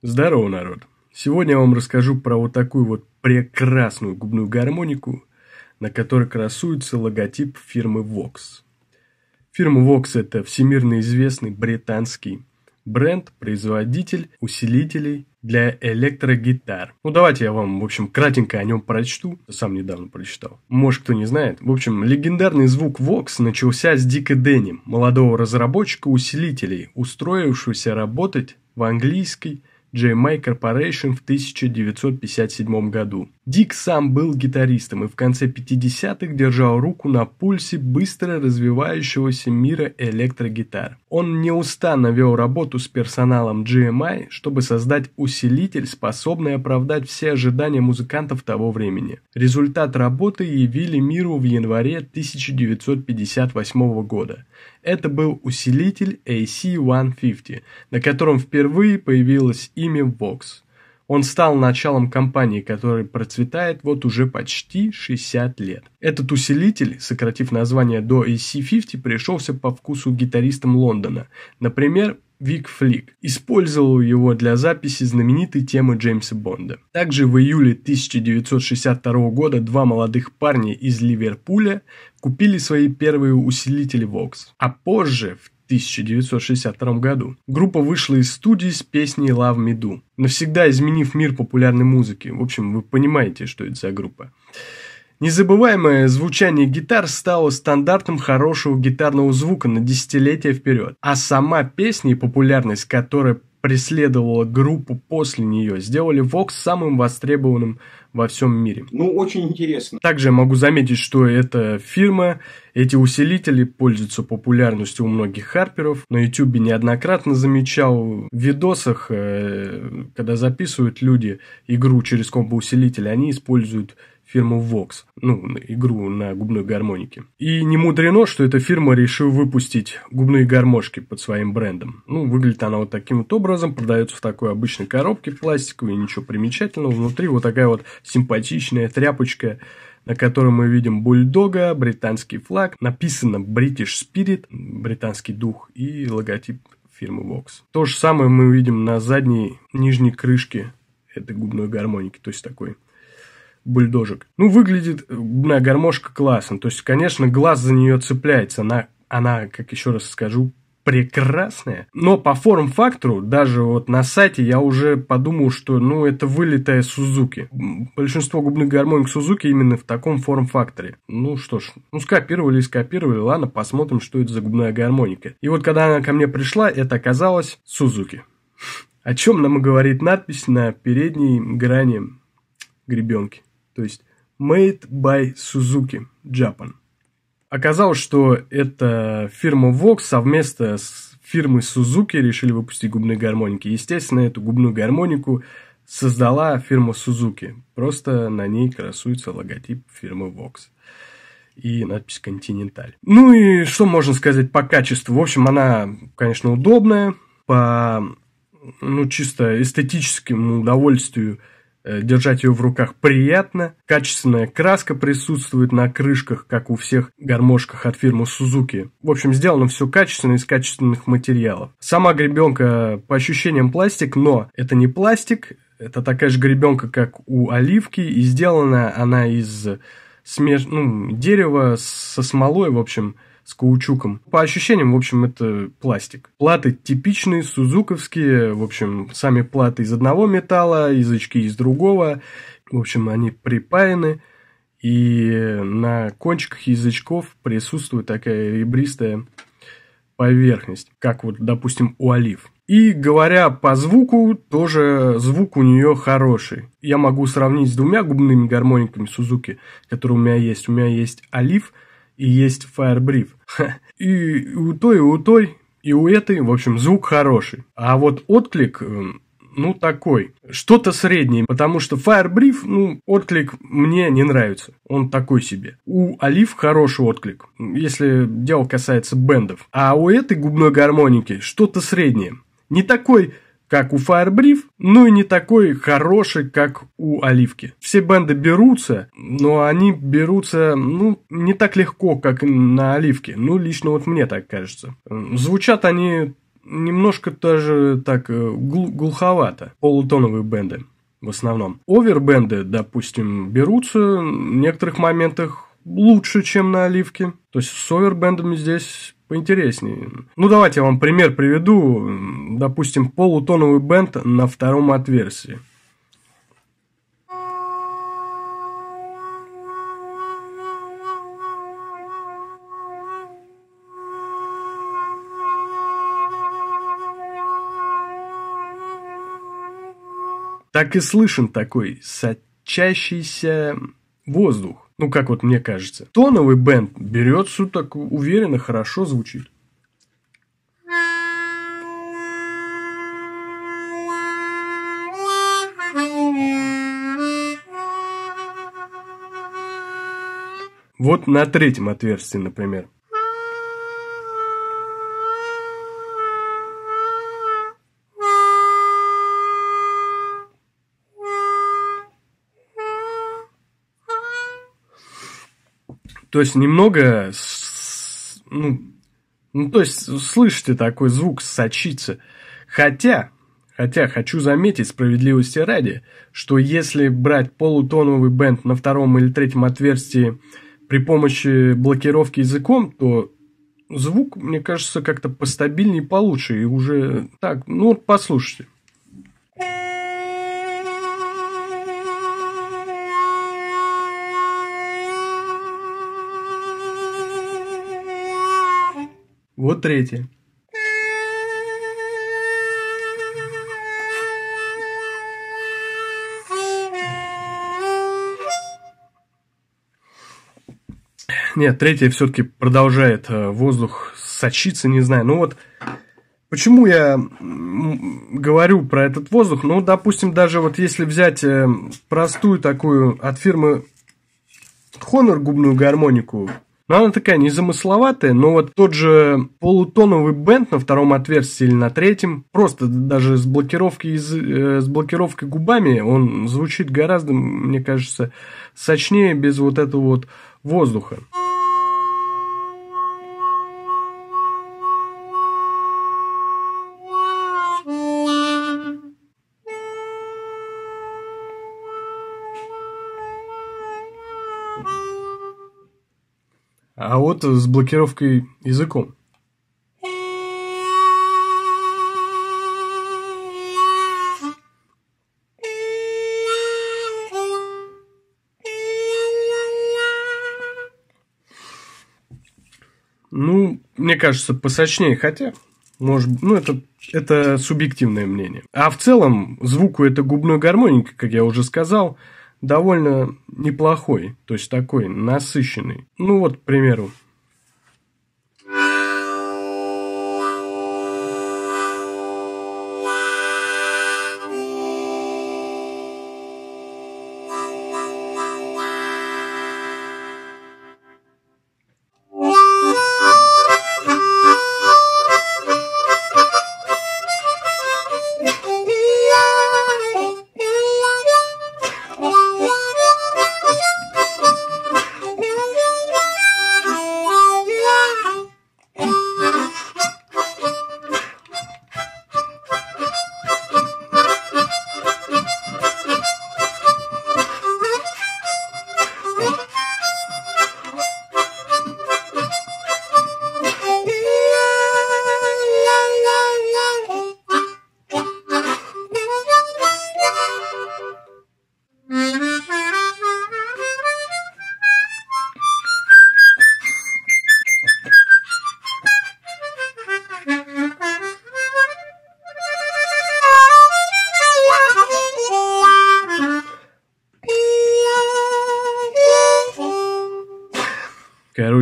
Здорово, народ! Сегодня я вам расскажу про вот такую вот прекрасную губную гармонику, на которой красуется логотип фирмы Vox. Фирма Vox – это всемирно известный британский бренд, производитель усилителей для электрогитар. Ну, давайте я вам, в общем, кратенько о нем прочту. Сам недавно прочитал. Может, кто не знает. В общем, легендарный звук Vox начался с Дика Денни, молодого разработчика усилителей, устроившегося работать в английской JMI Corporation в 1957 году. Дик сам был гитаристом и в конце 50-х держал руку на пульсе быстро развивающегося мира электрогитар. Он неустанно вел работу с персоналом GMI, чтобы создать усилитель, способный оправдать все ожидания музыкантов того времени. Результат работы явили миру в январе 1958 года. Это был усилитель AC-150, на котором впервые появилось имя Vox. Он стал началом компании, которая процветает вот уже почти 60 лет. Этот усилитель, сократив название до AC50, пришелся по вкусу гитаристам Лондона. Например, Вик Флик использовал его для записи знаменитой темы Джеймса Бонда. Также в июле 1962 года два молодых парня из Ливерпуля купили свои первые усилители Vox. А позже, в 1962 году. Группа вышла из студии с песней «Love Me Do», навсегда изменив мир популярной музыки. В общем, вы понимаете, что это за группа. Незабываемое звучание гитар стало стандартом хорошего гитарного звука на десятилетия вперед, а сама песня и популярность, которая преследовала группу после нее, сделали Vox самым востребованным во всем мире. Ну, очень интересно. Также могу заметить, что эта фирма, эти усилители пользуются популярностью у многих харперов. На YouTube неоднократно замечал в видосах, э, когда записывают люди игру через комбоусилитель, они используют фирму Vox, ну, игру на губной гармонике. И не мудрено, что эта фирма решила выпустить губные гармошки под своим брендом. Ну, выглядит она вот таким вот образом, продается в такой обычной коробке пластиковой, ничего примечательного. Внутри вот такая вот симпатичная тряпочка на котором мы видим бульдога, британский флаг, написано British Spirit, британский дух и логотип фирмы Vox. То же самое мы видим на задней нижней крышке этой губной гармоники, то есть такой бульдожек. Ну, выглядит э, на гармошка классно. То есть, конечно, глаз за нее цепляется. Она, она как еще раз скажу, прекрасная. Но по форм-фактору, даже вот на сайте, я уже подумал, что ну это вылитая Сузуки. Большинство губных гармоник Сузуки именно в таком форм-факторе. Ну что ж, ну скопировали и скопировали, ладно, посмотрим, что это за губная гармоника. И вот когда она ко мне пришла, это оказалось Сузуки. О чем нам говорит надпись на передней грани гребенки то есть Made by Suzuki Japan. Оказалось, что эта фирма Vox совместно с фирмой Suzuki решили выпустить губные гармоники. Естественно, эту губную гармонику создала фирма Suzuki. Просто на ней красуется логотип фирмы Vox и надпись Continental. Ну и что можно сказать по качеству? В общем, она, конечно, удобная. По ну, чисто эстетическому удовольствию – Э, держать ее в руках приятно. Качественная краска присутствует на крышках, как у всех гармошках от фирмы Suzuki. В общем, сделано все качественно из качественных материалов. Сама гребенка э, по ощущениям пластик, но это не пластик. Это такая же гребенка, как у оливки. И сделана она из смеш... ну, дерева со смолой, в общем, с каучуком. По ощущениям, в общем, это пластик. Платы типичные, сузуковские, в общем, сами платы из одного металла, язычки из другого. В общем, они припаяны, и на кончиках язычков присутствует такая ребристая поверхность, как вот, допустим, у олив. И говоря по звуку, тоже звук у нее хороший. Я могу сравнить с двумя губными гармониками Сузуки, которые у меня есть. У меня есть олив – и есть фаербриф. И у той, и у той, и у этой, в общем, звук хороший. А вот отклик э, ну, такой. Что-то среднее, потому что Firebrief, ну, отклик мне не нравится. Он такой себе. У Олив хороший отклик, если дело касается бендов. А у этой губной гармоники что-то среднее. Не такой как у Firebrief, ну и не такой хороший, как у Оливки. Все бенды берутся, но они берутся, ну, не так легко, как на Оливке. Ну, лично вот мне так кажется. Звучат они немножко даже так э, гл- глуховато, полутоновые бенды в основном. Овербенды, допустим, берутся в некоторых моментах лучше, чем на оливке. То есть с овербендами здесь поинтереснее. Ну, давайте я вам пример приведу. Допустим, полутоновый бенд на втором отверстии. Так и слышен такой сочащийся воздух. Ну, как вот мне кажется. Тоновый бенд берет всю так уверенно, хорошо звучит. Вот на третьем отверстии, например. То есть немного, ну, ну, то есть слышите такой звук сочиться. Хотя, хотя хочу заметить справедливости ради, что если брать полутоновый бенд на втором или третьем отверстии при помощи блокировки языком, то звук, мне кажется, как-то постабильнее, получше. И уже так, ну вот послушайте. Вот третье. Нет, третье все-таки продолжает э, воздух сочиться, не знаю. Ну вот, почему я говорю про этот воздух? Ну, допустим, даже вот если взять э, простую такую от фирмы Honor губную гармонику, но она такая незамысловатая, но вот тот же полутоновый бенд на втором отверстии или на третьем, просто даже с блокировкой, э, с блокировкой губами, он звучит гораздо, мне кажется, сочнее без вот этого вот воздуха. а вот с блокировкой языком. Ну, мне кажется, посочнее, хотя, может, ну, это, это субъективное мнение. А в целом, звуку это губной гармоника, как я уже сказал, довольно неплохой, то есть такой насыщенный. Ну вот, к примеру,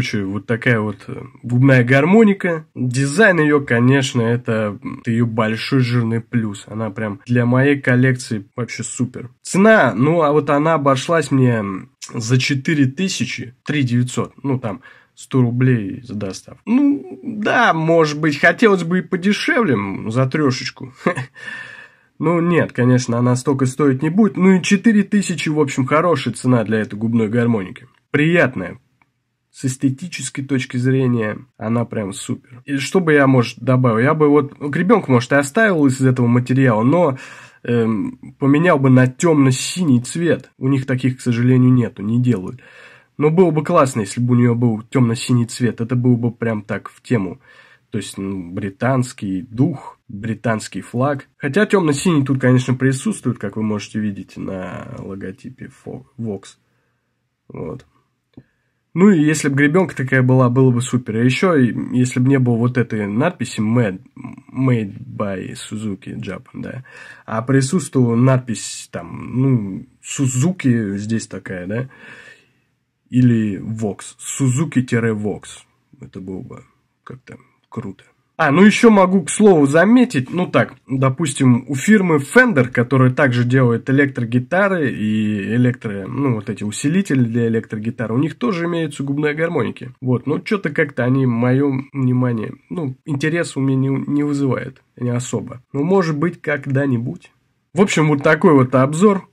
случае вот такая вот э, губная гармоника. Дизайн ее, конечно, это ее большой жирный плюс. Она прям для моей коллекции вообще супер. Цена, ну а вот она обошлась мне за 4000, 3900, ну там 100 рублей за доставку. Ну, да, может быть, хотелось бы и подешевле за трешечку. Ну, нет, конечно, она столько стоить не будет. Ну и 4000, в общем, хорошая цена для этой губной гармоники. Приятная, с эстетической точки зрения она прям супер. И что бы я, может, добавил? Я бы вот к ребенку, может, и оставил из этого материала, но эм, поменял бы на темно-синий цвет. У них таких, к сожалению, нету, не делают. Но было бы классно, если бы у нее был темно-синий цвет. Это было бы прям так в тему. То есть ну, британский дух, британский флаг. Хотя темно-синий тут, конечно, присутствует, как вы можете видеть на логотипе Vox. Вот. Ну и если бы гребенка такая была, было бы супер. А еще, если бы не было вот этой надписи made, made by Suzuki Japan, да, а присутствовала надпись там, ну, Suzuki здесь такая, да, или Vox, Suzuki-Vox, это было бы как-то круто. А, ну еще могу, к слову, заметить, ну так, допустим, у фирмы Fender, которая также делает электрогитары и электро, ну вот эти усилители для электрогитары, у них тоже имеются губные гармоники. Вот, но ну что-то как-то они мое внимание, ну, интерес у меня не, не вызывает, не особо. Ну, может быть, когда-нибудь. В общем, вот такой вот обзор.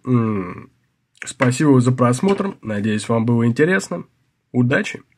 Спасибо за просмотр. Надеюсь, вам было интересно. Удачи!